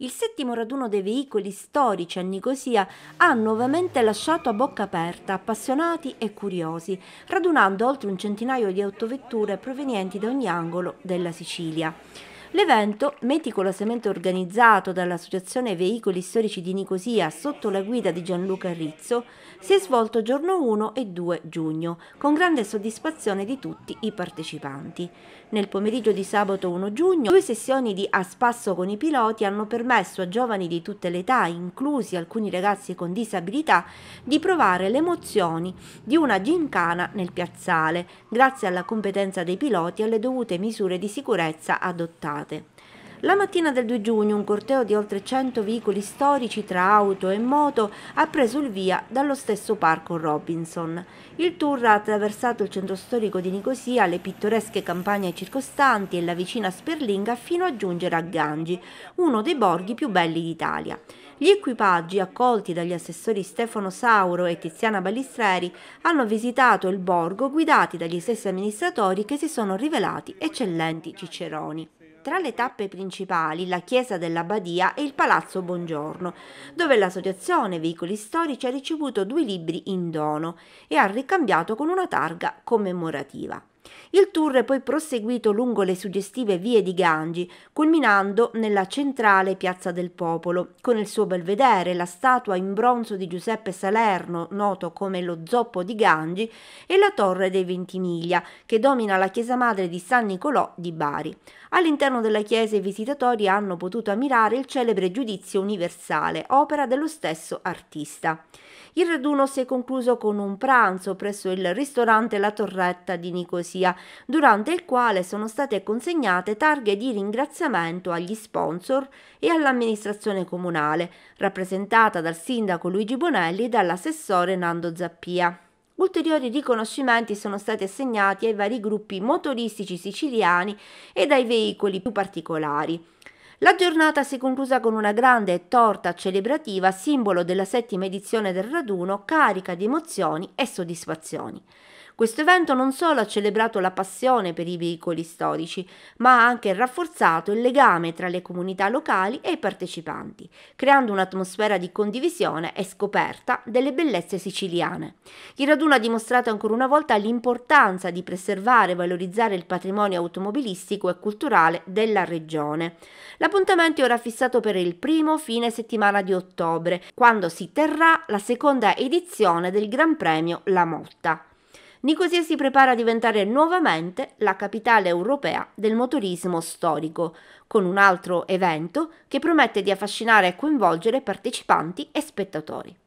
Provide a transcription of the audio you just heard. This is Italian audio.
Il settimo raduno dei veicoli storici a Nicosia ha nuovamente lasciato a bocca aperta appassionati e curiosi, radunando oltre un centinaio di autovetture provenienti da ogni angolo della Sicilia. L'evento, meticolosamente organizzato dall'Associazione Veicoli Storici di Nicosia sotto la guida di Gianluca Rizzo, si è svolto giorno 1 e 2 giugno, con grande soddisfazione di tutti i partecipanti. Nel pomeriggio di sabato 1 giugno, due sessioni di A Spasso con i piloti hanno permesso a giovani di tutte le età, inclusi alcuni ragazzi con disabilità, di provare le emozioni di una gincana nel piazzale, grazie alla competenza dei piloti e alle dovute misure di sicurezza adottate state. La mattina del 2 giugno un corteo di oltre 100 veicoli storici tra auto e moto ha preso il via dallo stesso parco Robinson. Il tour ha attraversato il centro storico di Nicosia, le pittoresche campagne circostanti e la vicina Sperlinga fino a giungere a Gangi, uno dei borghi più belli d'Italia. Gli equipaggi, accolti dagli assessori Stefano Sauro e Tiziana Balistreri, hanno visitato il borgo guidati dagli stessi amministratori che si sono rivelati eccellenti ciceroni tra le tappe principali la chiesa dell'Abbadia e il Palazzo Bongiorno, dove l'associazione Veicoli Storici ha ricevuto due libri in dono e ha ricambiato con una targa commemorativa. Il tour è poi proseguito lungo le suggestive vie di Gangi, culminando nella centrale Piazza del Popolo, con il suo belvedere, la statua in bronzo di Giuseppe Salerno, noto come lo zoppo di Gangi, e la torre dei Ventimiglia, che domina la chiesa madre di San Nicolò di Bari. All'interno della chiesa i visitatori hanno potuto ammirare il celebre Giudizio Universale, opera dello stesso artista. Il raduno si è concluso con un pranzo presso il ristorante La Torretta di Nicosia Russia, durante il quale sono state consegnate targhe di ringraziamento agli sponsor e all'amministrazione comunale, rappresentata dal sindaco Luigi Bonelli e dall'assessore Nando Zappia. Ulteriori riconoscimenti sono stati assegnati ai vari gruppi motoristici siciliani ed ai veicoli più particolari. La giornata si è conclusa con una grande torta celebrativa, simbolo della settima edizione del raduno, carica di emozioni e soddisfazioni. Questo evento non solo ha celebrato la passione per i veicoli storici, ma ha anche rafforzato il legame tra le comunità locali e i partecipanti, creando un'atmosfera di condivisione e scoperta delle bellezze siciliane. Il raduno ha dimostrato ancora una volta l'importanza di preservare e valorizzare il patrimonio automobilistico e culturale della regione. L'appuntamento è ora fissato per il primo fine settimana di ottobre, quando si terrà la seconda edizione del Gran Premio La Motta. Nicosia si prepara a diventare nuovamente la capitale europea del motorismo storico, con un altro evento che promette di affascinare e coinvolgere partecipanti e spettatori.